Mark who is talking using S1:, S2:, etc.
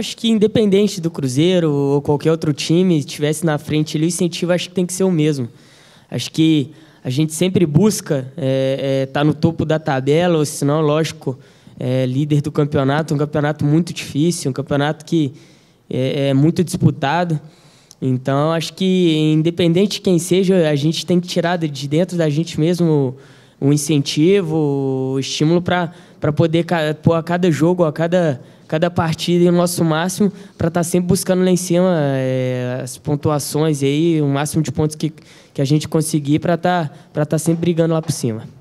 S1: acho que independente do Cruzeiro ou qualquer outro time estivesse na frente ali, o incentivo acho que tem que ser o mesmo. Acho que a gente sempre busca estar é, é, tá no topo da tabela, ou senão, lógico, é, líder do campeonato, um campeonato muito difícil, um campeonato que é, é muito disputado. Então, acho que independente de quem seja, a gente tem que tirar de dentro da gente mesmo um incentivo, um estímulo para poder pôr a cada jogo, a cada, cada partida o nosso máximo, para estar tá sempre buscando lá em cima é, as pontuações, aí, o máximo de pontos que, que a gente conseguir para estar tá, tá sempre brigando lá por cima.